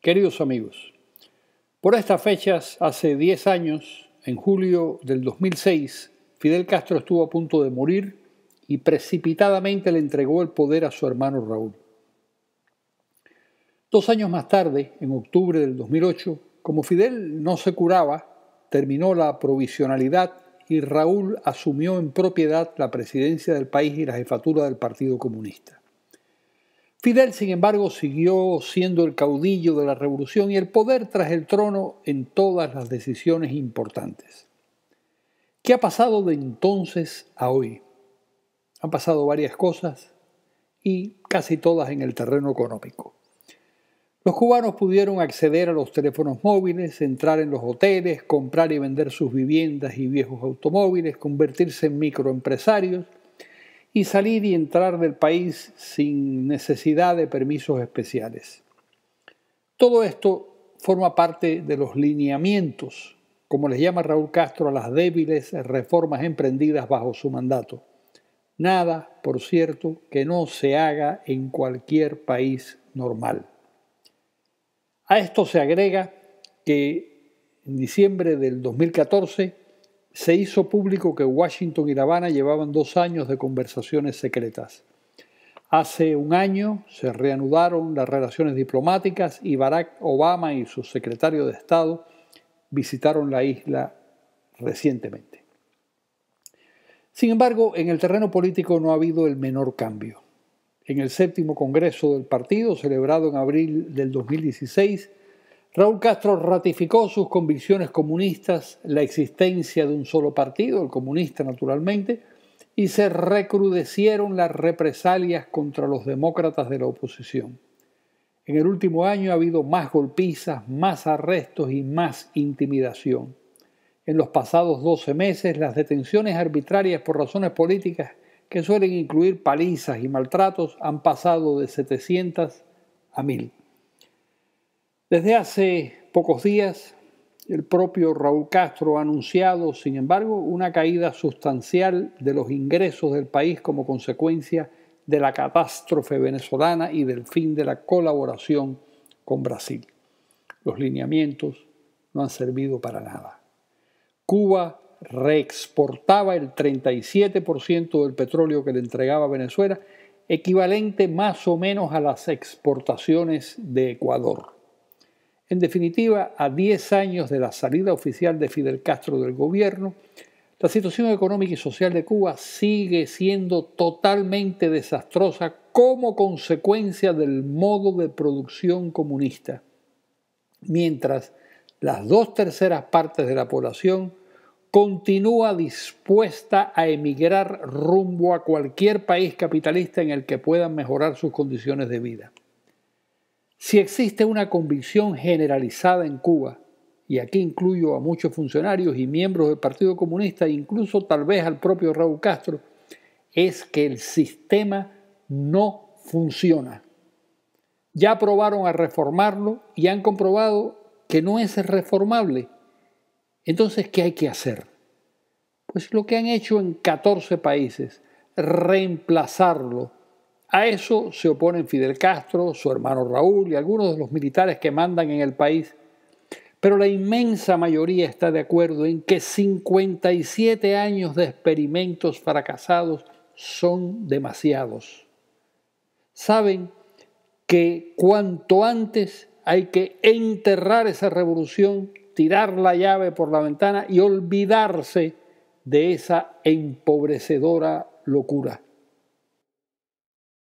Queridos amigos, por estas fechas, hace 10 años, en julio del 2006, Fidel Castro estuvo a punto de morir y precipitadamente le entregó el poder a su hermano Raúl. Dos años más tarde, en octubre del 2008, como Fidel no se curaba, terminó la provisionalidad y Raúl asumió en propiedad la presidencia del país y la jefatura del Partido Comunista. Fidel, sin embargo, siguió siendo el caudillo de la revolución y el poder tras el trono en todas las decisiones importantes. ¿Qué ha pasado de entonces a hoy? Han pasado varias cosas y casi todas en el terreno económico. Los cubanos pudieron acceder a los teléfonos móviles, entrar en los hoteles, comprar y vender sus viviendas y viejos automóviles, convertirse en microempresarios y salir y entrar del país sin necesidad de permisos especiales. Todo esto forma parte de los lineamientos, como les llama Raúl Castro, a las débiles reformas emprendidas bajo su mandato. Nada, por cierto, que no se haga en cualquier país normal. A esto se agrega que en diciembre del 2014 se hizo público que Washington y La Habana llevaban dos años de conversaciones secretas. Hace un año se reanudaron las relaciones diplomáticas y Barack Obama y su secretario de Estado visitaron la isla recientemente. Sin embargo, en el terreno político no ha habido el menor cambio. En el séptimo Congreso del Partido, celebrado en abril del 2016, Raúl Castro ratificó sus convicciones comunistas, la existencia de un solo partido, el comunista naturalmente, y se recrudecieron las represalias contra los demócratas de la oposición. En el último año ha habido más golpizas, más arrestos y más intimidación. En los pasados 12 meses, las detenciones arbitrarias por razones políticas, que suelen incluir palizas y maltratos, han pasado de 700 a 1000. Desde hace pocos días, el propio Raúl Castro ha anunciado, sin embargo, una caída sustancial de los ingresos del país como consecuencia de la catástrofe venezolana y del fin de la colaboración con Brasil. Los lineamientos no han servido para nada. Cuba reexportaba el 37% del petróleo que le entregaba a Venezuela, equivalente más o menos a las exportaciones de Ecuador. En definitiva, a 10 años de la salida oficial de Fidel Castro del gobierno, la situación económica y social de Cuba sigue siendo totalmente desastrosa como consecuencia del modo de producción comunista, mientras las dos terceras partes de la población continúa dispuesta a emigrar rumbo a cualquier país capitalista en el que puedan mejorar sus condiciones de vida. Si existe una convicción generalizada en Cuba, y aquí incluyo a muchos funcionarios y miembros del Partido Comunista, incluso tal vez al propio Raúl Castro, es que el sistema no funciona. Ya probaron a reformarlo y han comprobado que no es reformable. Entonces, ¿qué hay que hacer? Pues lo que han hecho en 14 países, reemplazarlo a eso se oponen Fidel Castro, su hermano Raúl y algunos de los militares que mandan en el país. Pero la inmensa mayoría está de acuerdo en que 57 años de experimentos fracasados son demasiados. Saben que cuanto antes hay que enterrar esa revolución, tirar la llave por la ventana y olvidarse de esa empobrecedora locura.